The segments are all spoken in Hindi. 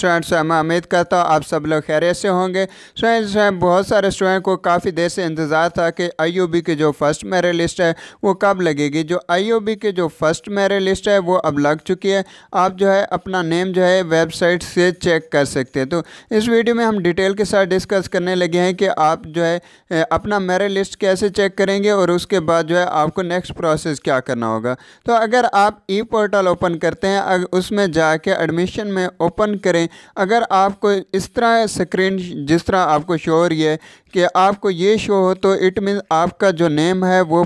स्टूडेंट मैं उम्मीद करता हूँ आप सब लोग खैरियत से होंगे स्टूडेंट्स बहुत सारे स्टूडेंट को काफ़ी देर से इंतज़ार था कि आई की जो फर्स्ट मेरे लिस्ट है वो कब लगेगी जो आई की जो फर्स्ट मेरे लिस्ट है वो अब लग चुकी है आप जो है अपना नेम जो है वेबसाइट से चेक कर सकते हैं तो इस वीडियो में हम डिटेल के साथ डिस्कस करने लगे हैं कि आप जो है अपना मेरे लिस्ट कैसे चेक करेंगे और उसके बाद जो है आपको नेक्स्ट प्रोसेस क्या करना होगा तो अगर आप ई पोर्टल ओपन करते हैं उसमें जाके एडमिशन में ओपन करें अगर आपको इस तरह स्क्रीन जिस तरह आपको शो हो रही है कि आपको ये शो हो तो इट मीन आपका जो नेम है वो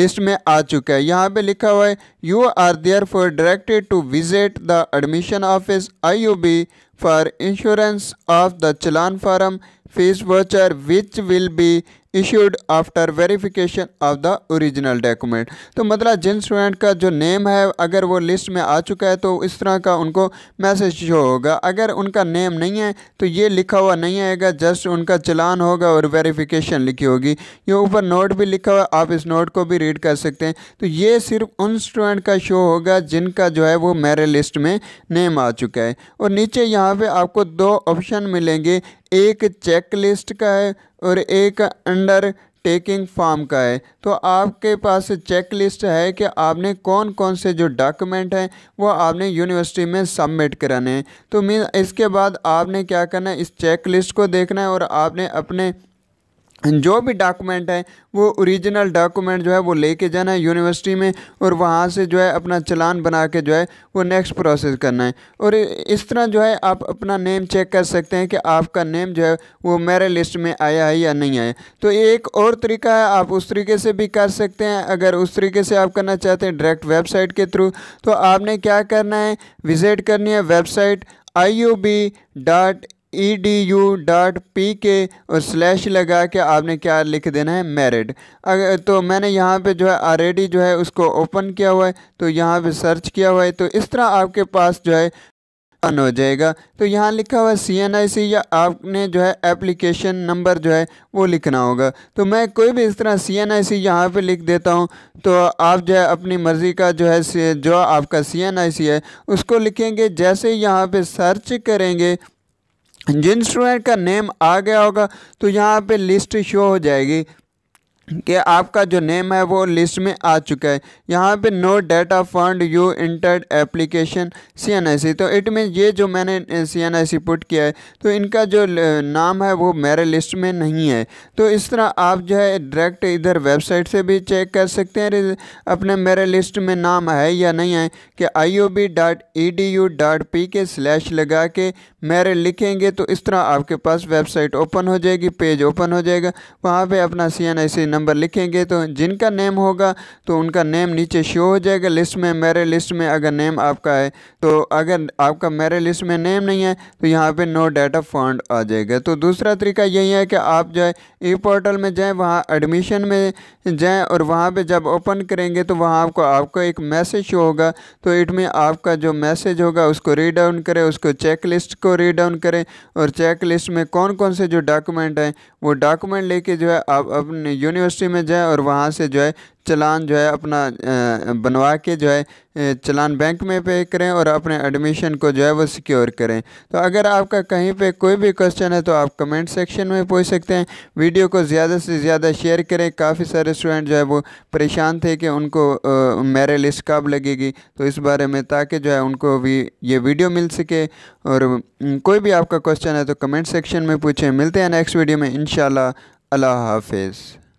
लिस्ट में आ चुका है यहाँ पे लिखा हुआ है you are there for directed to visit the admission office I U B for insurance of the challan form fee voucher which will be issued after verification of the original document तो मतलब जिन स्टूडेंट का जो नेम है अगर वो लिस्ट में आ चुका है तो इस तरह का उनको मैसेज शो होगा अगर उनका नेम नहीं है तो ये लिखा हुआ नहीं आएगा जस्ट उनका चलान होगा होगा और वेरिफिकेशन लिखी होगी ये ऊपर नोट भी लिखा हुआ आप इस नोट को भी रीड कर सकते हैं तो ये सिर्फ उन स्टूडेंट का शो होगा जिनका जो है वो मेरे लिस्ट में नेम आ चुका है और नीचे यहाँ पे आपको दो ऑप्शन मिलेंगे एक चेक लिस्ट का है और एक अंडर टेकिंग फॉर्म का है तो आपके पास चेक लिस्ट है कि आपने कौन कौन से जो डॉक्यूमेंट हैं वो आपने यूनिवर्सिटी में सबमिट कराने हैं तो मीन इसके बाद आपने क्या करना है इस चेक लिस्ट को देखना है और आपने अपने जो भी डॉक्यूमेंट है वो ओरिजिनल डॉक्यूमेंट जो है वो लेके जाना है यूनिवर्सिटी में और वहाँ से जो है अपना चलान बना के जो है वो नेक्स्ट प्रोसेस करना है और इस तरह जो है आप अपना नेम चेक कर सकते हैं कि आपका नेम जो है वो मेरे लिस्ट में आया है या नहीं आया तो ये एक और तरीका है आप उस तरीके से भी कर सकते हैं अगर उस तरीके से आप करना चाहते हैं डायरेक्ट वेबसाइट के थ्रू तो आपने क्या करना है विज़िट करनी है website I E D U dot P K और स्लैश लगा के आपने क्या लिख देना है मैरिड अगर तो मैंने यहाँ पे जो है ऑलरेडी जो है उसको ओपन किया हुआ है तो यहाँ पे सर्च किया हुआ है तो इस तरह आपके पास जो है अन हो जाएगा तो यहाँ लिखा हुआ सी एन आई सी या आपने जो है एप्लीकेशन नंबर जो है वो लिखना होगा तो मैं कोई भी इस तरह सी एन आई सी यहाँ पर लिख देता हूँ तो आप जो है अपनी मर्ज़ी का जो है जो आपका सी एन आई सी है उसको लिखेंगे जैसे यहाँ पर सर्च करेंगे जिन स्टूडेंट का नेम आ गया होगा तो यहाँ पे लिस्ट शो हो जाएगी कि आपका जो नेम है वो लिस्ट में आ चुका है यहाँ पे no data fund you entered application C N I C तो इट मीन ये जो मैंने सी एन आई सी पुट किया है तो इनका जो नाम है वो मेरे लिस्ट में नहीं है तो इस तरह आप जो है डायरेक्ट इधर वेबसाइट से भी चेक कर सकते हैं अपने मेरे लिस्ट में नाम है या नहीं है कि I O B dot E D U dot P K slash लगा के मेरे लिखेंगे तो इस तरह आपके पास वेबसाइट ओपन हो जाएगी पेज ओपन हो जाएगा वहाँ पर अपना C N I C number number लिखेंगे तो जिनका नेम होगा तो उनका नेम नीचे शो हो जाएगा लिस्ट में मेरे लिस्ट में अगर नेम आपका है तो अगर आपका मेरे लिस्ट में नेम नहीं है तो यहाँ पे नो डाटा फंड आ जाएगा तो दूसरा तरीका यही है कि आप जो है ई e पोर्टल में जाएँ वहाँ एडमिशन में जाएँ और वहाँ पर जब ओपन करेंगे तो वहाँ आपको आपका एक मैसेज शो होगा तो इट में आपका जो मैसेज होगा उसको रीड डाउन करें उसको चेक लिस्ट को रीड डाउन करें और चेक लिस्ट में कौन कौन से जो डॉक्यूमेंट हैं वो डॉक्यूमेंट लेके जो है आप अपने यूनिवर्सिटी यूनिवर्सिटी में जाए और वहाँ से जो है चलान जो है अपना बनवा के जो है चलान बैंक में पे करें और अपने एडमिशन को जो है वो सिक्योर करें तो अगर आपका कहीं पे कोई भी क्वेश्चन है तो आप कमेंट सेक्शन में पूछ सकते हैं वीडियो को ज़्यादा से ज़्यादा शेयर करें काफ़ी सारे स्टूडेंट जो है वो परेशान थे कि उनको मेरे लिस्ट कब लगेगी तो इस बारे में ताकि जो है उनको भी ये वीडियो मिल सके और कोई भी आपका क्वेश्चन है तो कमेंट सेक्शन में पूछें मिलते हैं नेक्स्ट वीडियो में इन शाला हाफिज़